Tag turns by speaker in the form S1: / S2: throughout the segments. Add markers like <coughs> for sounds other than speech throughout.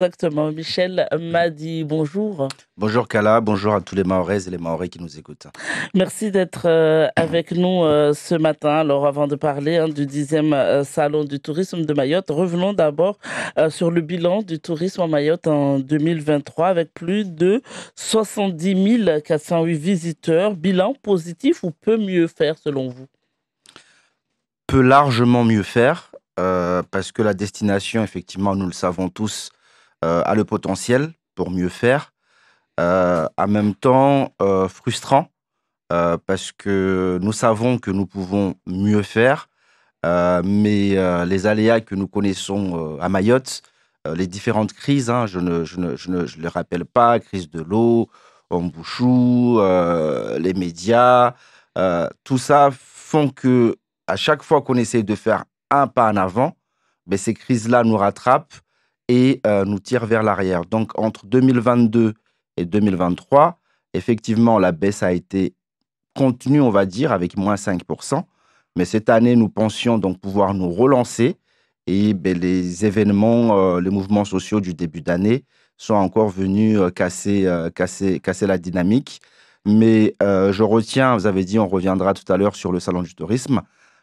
S1: Exactement. Michel m'a dit bonjour.
S2: Bonjour Kala, bonjour à tous les Mahorais et les Maorais qui nous écoutent.
S1: Merci d'être euh, avec nous euh, ce matin. Alors avant de parler hein, du 10 euh, Salon du tourisme de Mayotte, revenons d'abord sur le bilan du tourisme en Mayotte en 2023 avec plus de 70 408 visiteurs. Bilan positif ou peut mieux faire selon vous
S2: Peut largement mieux faire parce que la destination, effectivement, nous le savons tous, euh, a le potentiel pour mieux faire. Euh, en même temps, euh, frustrant parce que nous savons que nous pouvons mieux faire, mais les aléas que nous connaissons à Mayotte, les différentes crises, hein, je ne, je les rappelle pas, crise de l'eau, embouchou, euh, les médias, tout ça font que à chaque fois qu'on essaie de faire un pas en avant, ben, ces crises-là nous rattrapent et euh, nous tire vers l'arrière. Donc entre 2022 et 2023, effectivement, la baisse a été contenue, on va dire, avec moins 5%. Mais cette année, nous pensions donc pouvoir nous relancer. Et ben, les événements, euh, les mouvements sociaux du début d'année sont encore venus euh, casser, casser, casser la dynamique. Mais je retiens, vous avez dit, on reviendra tout à l'heure sur le salon du tourisme,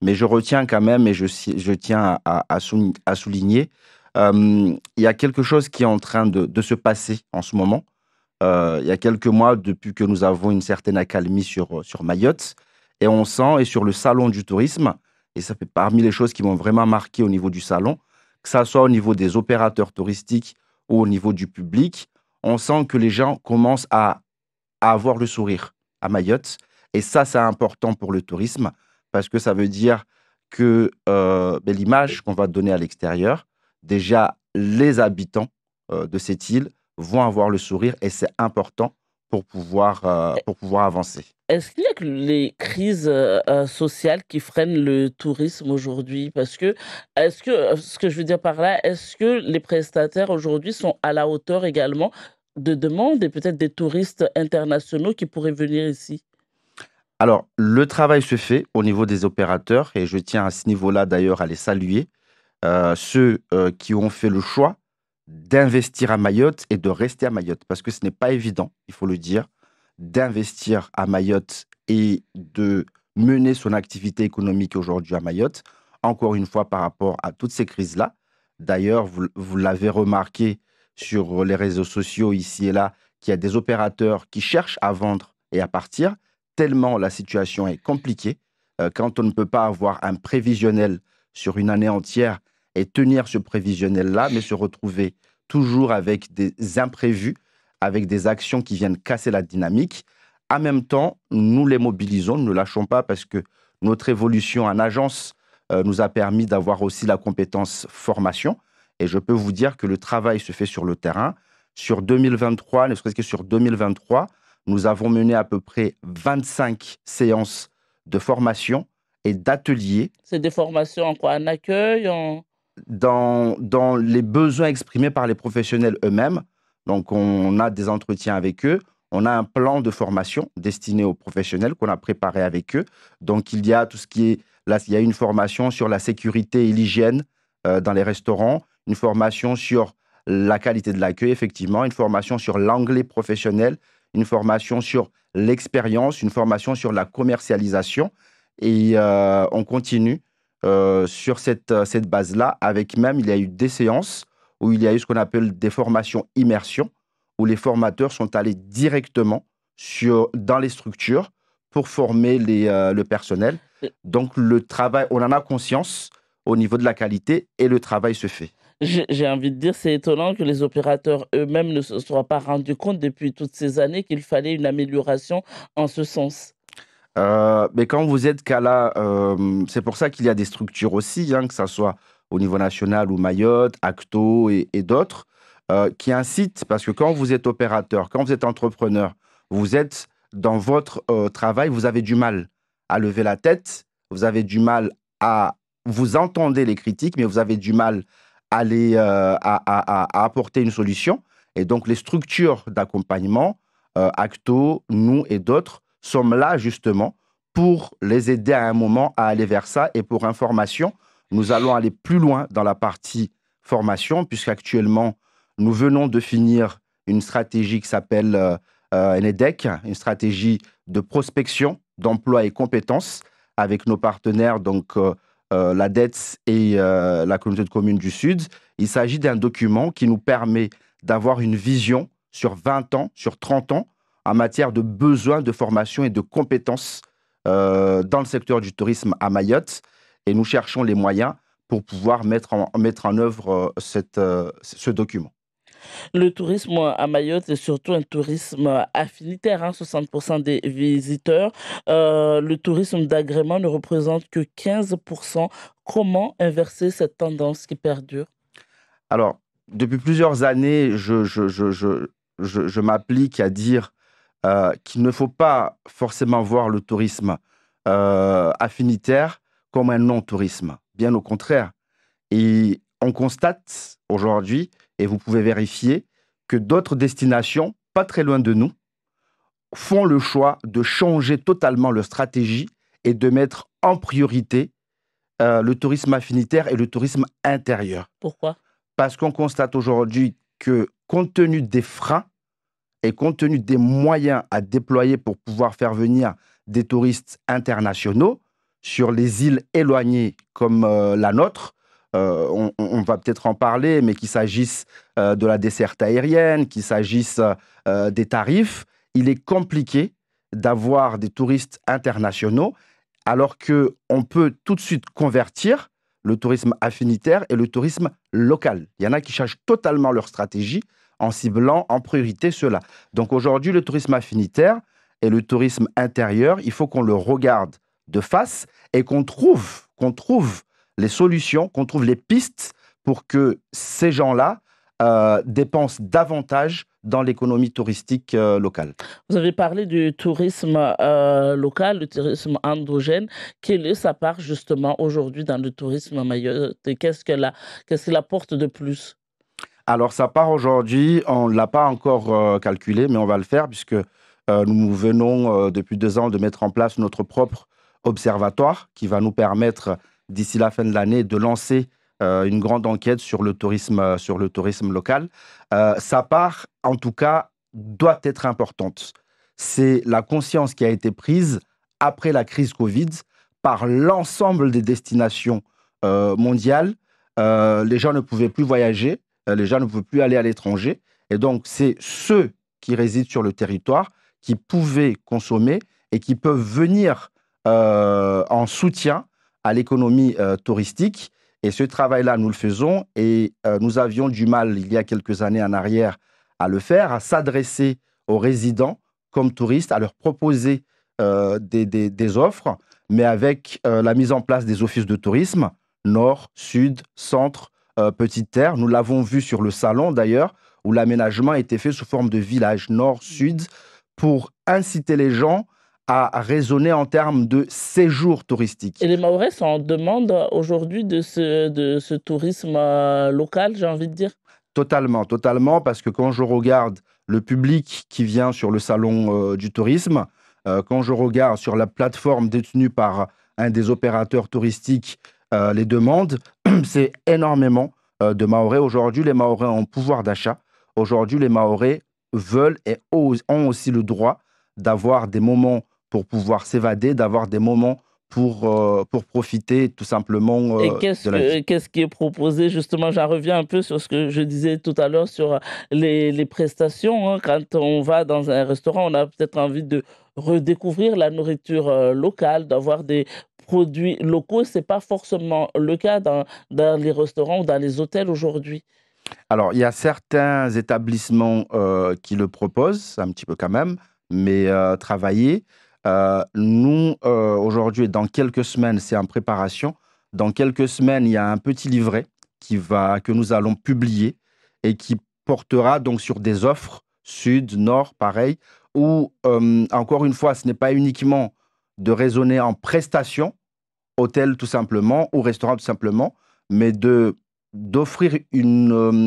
S2: mais je retiens quand même, et je, tiens à souligner euh, il y a quelque chose qui est en train de, se passer en ce moment. Euh, il y a quelques mois, depuis que nous avons une certaine accalmie sur, Mayotte, et on sent, et sur le salon du tourisme, et ça fait parmi les choses qui m'ont vraiment marqué au niveau du salon, que ça soit au niveau des opérateurs touristiques ou au niveau du public, on sent que les gens commencent à, avoir le sourire à Mayotte. Et ça, c'est important pour le tourisme, parce que ça veut dire que euh, ben, l'image qu'on va donner à l'extérieur, déjà les habitants euh, de cette île vont avoir le sourire et c'est important pour pouvoir, euh, pour pouvoir avancer.
S1: Est-ce qu'il y a que les crises euh, sociales qui freinent le tourisme aujourd'hui Parce que, est-ce que, ce que je veux dire par là, est-ce que les prestataires aujourd'hui sont à la hauteur également de demandes et peut-être des touristes internationaux qui pourraient venir ici
S2: alors, le travail se fait au niveau des opérateurs et je tiens à ce niveau-là d'ailleurs à les saluer euh, ceux euh, qui ont fait le choix d'investir à Mayotte et de rester à Mayotte, parce que ce n'est pas évident, il faut le dire, d'investir à Mayotte et de mener son activité économique aujourd'hui à Mayotte, encore une fois par rapport à toutes ces crises-là. D'ailleurs, vous, l'avez remarqué sur les réseaux sociaux ici et là, qu'il y a des opérateurs qui cherchent à vendre et à partir, tellement la situation est compliquée. Euh, quand on ne peut pas avoir un prévisionnel sur une année entière et tenir ce prévisionnel-là, mais se retrouver toujours avec des imprévus, avec des actions qui viennent casser la dynamique. En même temps, nous les mobilisons, nous ne lâchons pas parce que notre évolution en agence euh, nous a permis d'avoir aussi la compétence formation. Et je peux vous dire que le travail se fait sur le terrain. Sur 2023, ne serait-ce que sur 2023, nous avons mené à peu près 25 séances de formation d'ateliers.
S1: C'est des formations en quoi En accueil
S2: Dans, dans les besoins exprimés par les professionnels eux-mêmes. Donc, on a des entretiens avec eux. On a un plan de formation destiné aux professionnels qu'on a préparé avec eux. Donc, il y a tout ce qui est. Là, il y a une formation sur la sécurité et l'hygiène euh, dans les restaurants, une formation sur la qualité de l'accueil, effectivement, une formation sur l'anglais professionnel, une formation sur l'expérience, une formation sur la commercialisation. Et euh, on continue euh, sur cette, euh, cette base-là, avec même, il y a eu des séances où il y a eu ce qu'on appelle des formations immersion, où les formateurs sont allés directement sur, dans les structures pour former le personnel. Donc le travail, on en a conscience au niveau de la qualité et le travail se fait.
S1: J'ai envie de dire, c'est étonnant que les opérateurs eux-mêmes ne se soient pas rendus compte depuis toutes ces années qu'il fallait une amélioration en ce sens.
S2: Euh, mais quand vous êtes Kala, euh, c'est pour ça qu'il y a des structures aussi, hein, que ce soit au niveau national ou Mayotte, Acto et, d'autres, euh, qui incitent, parce que quand vous êtes opérateur, quand vous êtes entrepreneur, vous êtes dans votre travail, vous avez du mal à lever la tête, vous avez du mal à... Vous entendez les critiques, mais vous avez du mal à, à apporter une solution. Et donc les structures d'accompagnement, Acto, nous et d'autres, sommes là justement pour les aider à un moment à aller vers ça. Et pour information, nous allons aller plus loin dans la partie formation, puisqu'actuellement, nous venons de finir une stratégie qui s'appelle euh, euh NEDEC, une stratégie de prospection d'emploi et compétences avec nos partenaires, donc euh, euh, la DETS et la communauté de communes du Sud. Il s'agit d'un document qui nous permet d'avoir une vision sur 20 ans, sur 30 ans, en matière de besoins de formation et de compétences euh, dans le secteur du tourisme à Mayotte. Et nous cherchons les moyens pour pouvoir mettre en, mettre en œuvre euh, cette, euh, ce document.
S1: Le tourisme à Mayotte est surtout un tourisme affinitaire. 60% hein, des visiteurs. le tourisme d'agrément ne représente que 15%. Comment inverser cette tendance qui perdure
S2: Alors, depuis plusieurs années, je, je, je, je m'applique à dire euh, qu'il ne faut pas forcément voir le tourisme euh, affinitaire comme un non-tourisme. Bien au contraire. Et on constate aujourd'hui, et vous pouvez vérifier, que d'autres destinations, pas très loin de nous, font le choix de changer totalement leur stratégie et de mettre en priorité euh, le tourisme affinitaire et le tourisme intérieur. Pourquoi Parce qu'on constate aujourd'hui que, compte tenu des freins et compte tenu des moyens à déployer pour pouvoir faire venir des touristes internationaux sur les îles éloignées comme euh, la nôtre, euh, on, va peut-être en parler, mais qu'il s'agisse euh, de la desserte aérienne, qu'il s'agisse des tarifs, il est compliqué d'avoir des touristes internationaux alors qu'on peut tout de suite convertir le tourisme affinitaire et le tourisme local. Il y en a qui changent totalement leur stratégie en ciblant en priorité cela. Donc aujourd'hui, le tourisme affinitaire et le tourisme intérieur, il faut qu'on le regarde de face et qu'on trouve, qu'on trouve les solutions, qu'on trouve les pistes pour que ces gens-là euh, dépensent davantage dans l'économie touristique euh, locale.
S1: Vous avez parlé du tourisme euh, local, le tourisme endogène. Quelle est sa part justement aujourd'hui dans le tourisme à Mayotte Qu'est-ce qu'il apporte de plus alors sa part
S2: aujourd'hui, on ne l'a pas encore calculée, euh, calculé, mais on va le faire puisque euh, nous venons euh, depuis deux ans de mettre en place notre propre observatoire qui va nous permettre d'ici la fin de l'année de lancer une grande enquête sur le tourisme, sur le tourisme local. sa part, en tout cas, doit être importante. C'est la conscience qui a été prise après la crise Covid par l'ensemble des destinations mondiales. les gens ne pouvaient plus voyager, euh, les gens ne peuvent plus aller à l'étranger. Et donc, c'est ceux qui résident sur le territoire qui pouvaient consommer et qui peuvent venir euh, en soutien à l'économie euh, touristique. Et ce travail-là, nous le faisons. Et nous avions du mal, il y a quelques années en arrière, à le faire, à s'adresser aux résidents comme touristes, à leur proposer des, offres, mais avec la mise en place des offices de tourisme, nord, sud, centre, euh, Petite Terre. Nous l'avons vu sur le salon d'ailleurs, où l'aménagement a été fait sous forme de village nord-sud pour inciter les gens à raisonner en termes de séjour touristique.
S1: Et les Maorais sont en demande aujourd'hui de ce, tourisme euh, local, j'ai envie de dire Totalement, totalement,
S2: parce que quand je regarde le public qui vient sur le salon euh, du tourisme, quand je regarde sur la plateforme détenue par un des opérateurs touristiques les demandes, <clears throat> c'est énormément euh, de Maoré. Aujourd'hui, les Maoré ont pouvoir d'achat. Aujourd'hui, les Maoré veulent et ont aussi le droit d'avoir des moments pour pouvoir s'évader, d'avoir des moments pour, euh, pour profiter tout simplement euh, Et qu'est-ce
S1: Qu'est-ce qui est proposé Justement, j'en reviens un peu sur ce que je disais tout à l'heure sur les, prestations. Hein. Quand on va dans un restaurant, on a peut-être envie de redécouvrir la nourriture locale, d'avoir des produits locaux. Ce n'est pas forcément le cas dans, les restaurants ou dans les hôtels aujourd'hui.
S2: Alors, il y a certains établissements euh, qui le proposent, un petit peu quand même, mais euh, travailler. Euh, nous, aujourd'hui, dans quelques semaines, c'est en préparation. Dans quelques semaines, il y a un petit livret qui va, que nous allons publier et qui portera donc sur des offres sud, nord, pareil, où, encore une fois, ce n'est pas uniquement de raisonner en prestations, hôtel tout simplement, ou restaurant tout simplement, mais de d'offrir euh,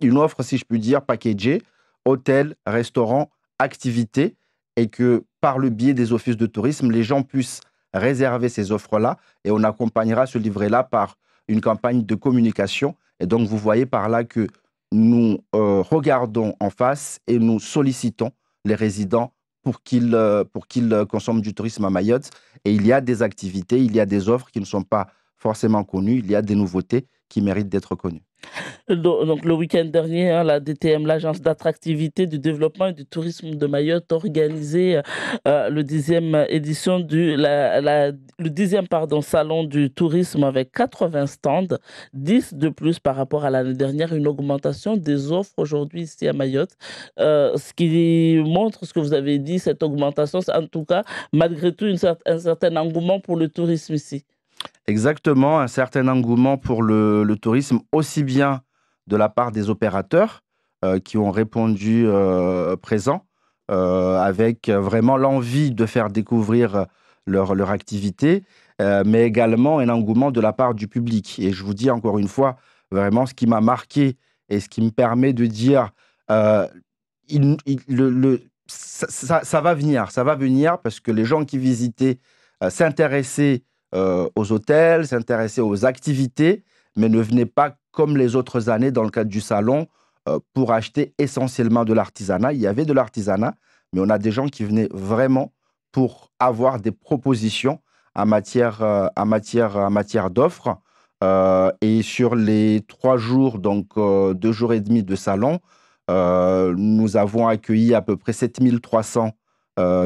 S2: une, offre, si je puis dire, packagée, hôtel, restaurant, activité, et que par le biais des offices de tourisme, les gens puissent réserver ces offres-là, et on accompagnera ce livret-là par une campagne de communication. Et donc, vous voyez par là que nous euh, regardons en face et nous sollicitons les résidents pour qu'ils euh, pour euh, consomment du tourisme à Mayotte. Et il y a des activités, il y a des offres qui ne sont pas forcément connues, il y a des nouveautés qui méritent d'être connus.
S1: Donc, le week-end dernier, hein, la DTM, l'Agence d'attractivité du développement et du tourisme de Mayotte, organisait euh, euh le dixième édition du le dixième pardon salon du tourisme avec 80 stands, 10 de plus par rapport à l'année dernière, une augmentation des offres aujourd'hui ici à Mayotte, euh, ce qui montre ce que vous avez dit, cette augmentation, c'est en tout cas malgré tout une un certain engouement pour le tourisme ici.
S2: Exactement, un certain engouement pour le, tourisme, aussi bien de la part des opérateurs euh, qui ont répondu euh, présent, euh, avec vraiment l'envie de faire découvrir leur, leur activité, euh, mais également un engouement de la part du public. Et je vous dis encore une fois, vraiment ce qui m'a marqué et ce qui me permet de dire, ça, va venir, ça va venir parce que les gens qui visitaient s'intéressaient euh, aux hôtels, s'intéresser aux activités, mais ne venait pas comme les autres années dans le cadre du salon euh, pour acheter essentiellement de l'artisanat. Il y avait de l'artisanat, mais on a des gens qui venaient vraiment pour avoir des propositions en matière, euh, en matière, en matière d'offres. et sur les trois jours, donc deux jours et demi de salon, nous avons accueilli à peu près 7300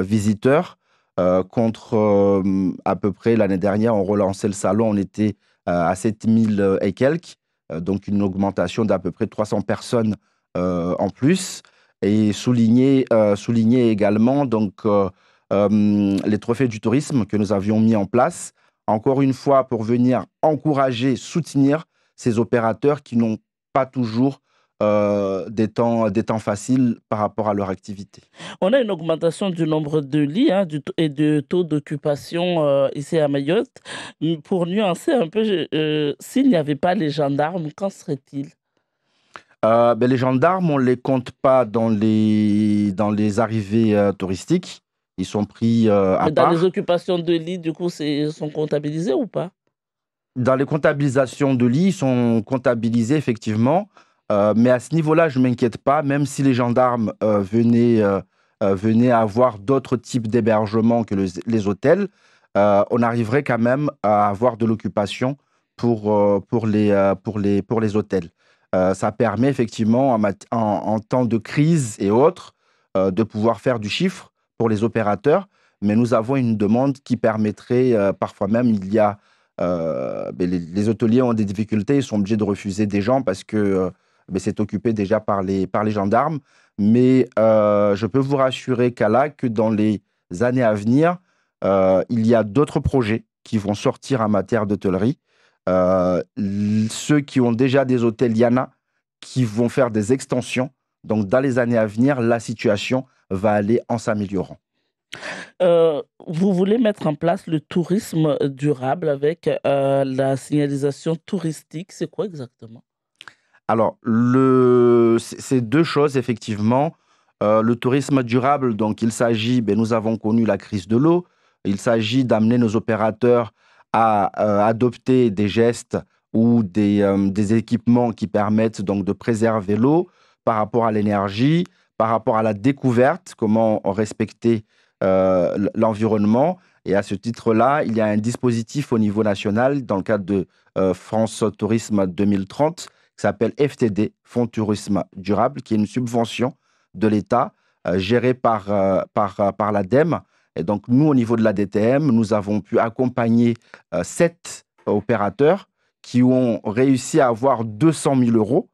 S2: visiteurs euh, contre euh, à peu près l'année dernière, on relançait le salon, on était euh, à 7000 et quelques, donc une augmentation d'à peu près 300 personnes en plus. Et souligner, souligner également donc, les trophées du tourisme que nous avions mis en place, encore une fois pour venir encourager, soutenir ces opérateurs qui n'ont pas toujours euh, des, temps, faciles par rapport à leur activité.
S1: On a une augmentation du nombre de lits hein, du et de taux d'occupation euh, ici à Mayotte. Pour nuancer un peu, euh, s'il n'y avait pas les gendarmes, qu'en serait-il
S2: ben, Les gendarmes, on ne les compte pas dans les, dans les arrivées touristiques. Ils sont pris à part. dans les
S1: occupations de lits, du coup, sont comptabilisés ou pas
S2: Dans les comptabilisations de lits, ils sont comptabilisés effectivement. Euh, mais à ce niveau-là, je ne m'inquiète pas, même si les gendarmes euh, venaient, euh, euh, venaient, avoir d'autres types d'hébergements que les hôtels, on arriverait quand même à avoir de l'occupation pour, pour, les, pour, les, pour les hôtels. ça permet effectivement, en, temps de crise et autres, de pouvoir faire du chiffre pour les opérateurs, mais nous avons une demande qui permettrait, parfois même, il y a... Ben, les, hôteliers ont des difficultés, ils sont obligés de refuser des gens parce que mais c'est occupé déjà par les, par les gendarmes. Mais euh, je peux vous rassurer, Kala, que dans les années à venir, euh, il y a d'autres projets qui vont sortir en matière d'hôtellerie. Euh, ceux qui ont déjà des hôtels Yana qui vont faire des extensions. Donc, dans les années à venir, la situation va aller en s'améliorant.
S1: vous voulez mettre en place le tourisme durable avec la signalisation touristique. C'est quoi exactement
S2: alors, c'est deux choses, effectivement. Euh, le tourisme durable, donc il s'agit, ben, nous avons connu la crise de l'eau, il s'agit d'amener nos opérateurs à euh, adopter des gestes ou des, euh, des, équipements qui permettent donc de préserver l'eau par rapport à l'énergie, par rapport à la découverte, comment respecter l'environnement. Et à ce titre-là, il y a un dispositif au niveau national dans le cadre de France Tourisme 2030 qui s'appelle FTD, Fonds Tourisme Durable, qui est une subvention de l'État euh, gérée par, euh, par, euh, l'ADEME. Et donc, nous, au niveau de la DTM, nous avons pu accompagner sept opérateurs qui ont réussi à avoir 200 000 euros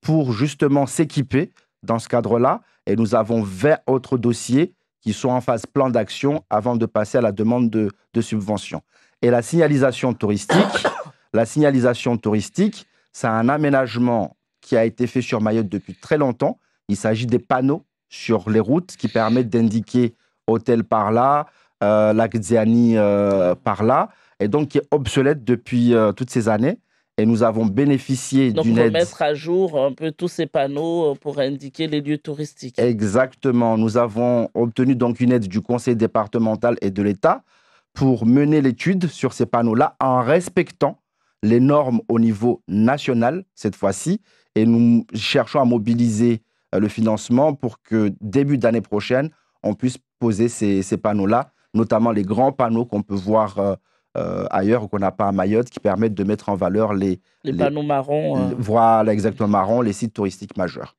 S2: pour justement s'équiper dans ce cadre-là. Et nous avons 20 autres dossiers qui sont en phase plan d'action avant de passer à la demande de, de subvention. Et la signalisation touristique, <coughs> la signalisation touristique, c'est un aménagement qui a été fait sur Mayotte depuis très longtemps. Il s'agit des panneaux sur les routes qui permettent d'indiquer hôtel par là, euh, lac Ziani euh, par là, et donc qui est obsolète depuis euh, toutes ces années. Et nous avons bénéficié d'une aide.
S1: mettre à jour un peu tous ces panneaux euh, pour indiquer les lieux touristiques.
S2: Exactement. Nous avons obtenu donc une aide du conseil départemental et de l'État pour mener l'étude sur ces panneaux-là en respectant les normes au niveau national, cette fois-ci, et nous cherchons à mobiliser euh, le financement pour que début d'année prochaine, on puisse poser ces, panneaux-là, notamment les grands panneaux qu'on peut voir euh, euh, ailleurs ou qu'on n'a pas à Mayotte, qui permettent de mettre en valeur les... Les, panneaux
S1: marrons.
S2: Voilà, exactement, les sites touristiques majeurs.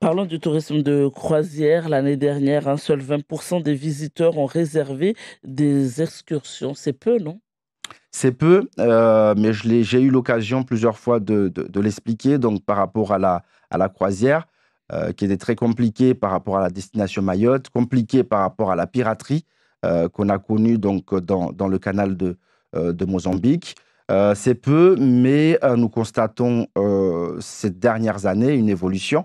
S1: Parlons du tourisme de croisière. L'année dernière, un seul 20% des visiteurs ont réservé des excursions. C'est peu, non
S2: c'est peu, euh, mais j'ai eu l'occasion plusieurs fois de, l'expliquer, donc par rapport à la, croisière, euh, qui était très compliquée par rapport à la destination Mayotte, compliquée par rapport à la piraterie euh, qu'on a connue donc, dans, le canal de, de Mozambique. C'est peu, mais nous constatons ces dernières années une évolution.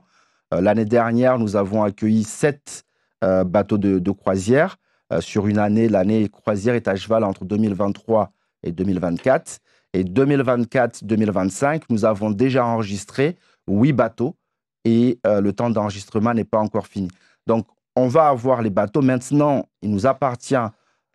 S2: L'année dernière, nous avons accueilli sept bateaux de, croisière. sur une année, l'année croisière est à cheval entre 2023 2024. Et 2024-2025, nous avons déjà enregistré huit bateaux et euh, le temps d'enregistrement n'est pas encore fini. Donc, on va avoir les bateaux. Maintenant, il nous appartient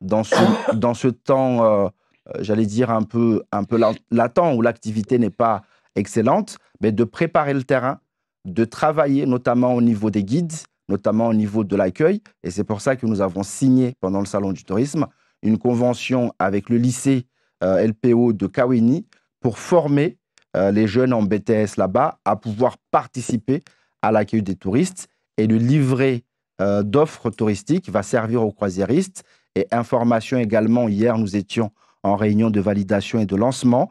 S2: dans ce, <coughs> dans ce temps, euh, euh, j'allais dire un peu, un peu latent, où l'activité n'est pas excellente, mais de préparer le terrain, de travailler notamment au niveau des guides, notamment au niveau de l'accueil. Et c'est pour ça que nous avons signé pendant le Salon du tourisme une convention avec le lycée euh, LPO de Kawini pour former euh, les jeunes en BTS là-bas à pouvoir participer à l'accueil des touristes et le livret euh, d'offres touristiques va servir aux croisiéristes. Et information également, hier nous étions en réunion de validation et de lancement.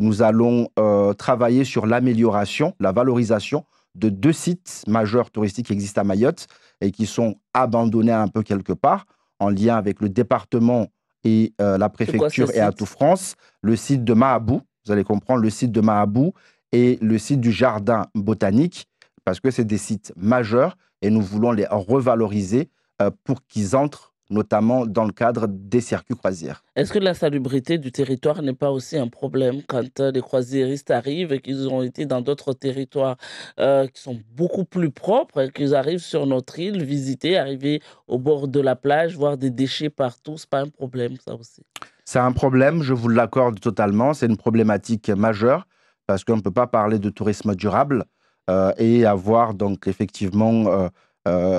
S2: nous allons travailler sur l'amélioration, la valorisation de deux sites majeurs touristiques qui existent à Mayotte et qui sont abandonnés un peu quelque part, en lien avec le département et euh, la préfecture et à tout France, le site de Mahabou, vous allez comprendre, le site de Mahabou et le site du jardin botanique, parce que c'est des sites majeurs et nous voulons les revaloriser euh, pour qu'ils entrent notamment dans le cadre des circuits croisières.
S1: Est-ce que la salubrité du territoire n'est pas aussi un problème quand euh, les croisiéristes arrivent et qu'ils ont été dans d'autres territoires euh, qui sont beaucoup plus propres et qu'ils arrivent sur notre île, visiter, arriver au bord de la plage, voir des déchets partout n'est pas un problème, ça aussi
S2: C'est un problème, je vous l'accorde totalement. C'est une problématique majeure parce qu'on ne peut pas parler de tourisme durable euh, et avoir donc effectivement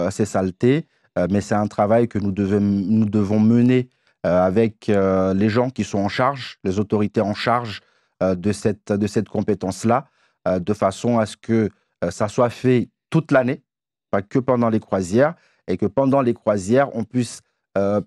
S2: ces saletés. Euh, mais c'est un travail que nous, devons, mener euh, avec euh, les gens qui sont en charge, les autorités en charge de cette, de cette compétence-là, de façon à ce que ça soit fait toute l'année, pas que pendant les croisières, et que pendant les croisières, on puisse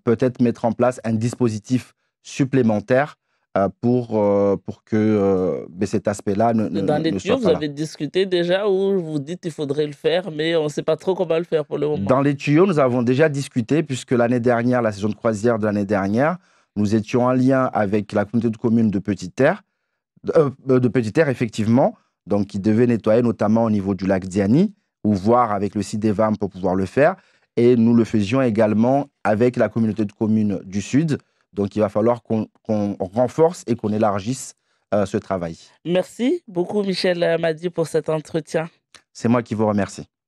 S2: peut-être mettre en place un dispositif supplémentaire euh, euh, pour, que euh, ben, cet aspect-là ne, ne, Dans tuyaux, vous avez
S1: discuté déjà ou vous dites qu'il faudrait le faire, mais on ne sait pas trop comment le faire pour le moment Dans
S2: les tuyaux, nous avons déjà discuté, puisque l'année dernière, la saison de croisière de l'année dernière, nous étions en lien avec la communauté de communes de Petite Terre, de Petite Terre, effectivement, donc qui devait nettoyer notamment au niveau du lac Diani, ou voir avec le site des VAM pour pouvoir le faire. Et nous le faisions également avec la communauté de communes du Sud, donc, il va falloir qu'on renforce et qu'on élargisse euh, ce travail.
S1: Merci beaucoup, Michel Madi, pour cet entretien.
S2: C'est moi qui vous remercie.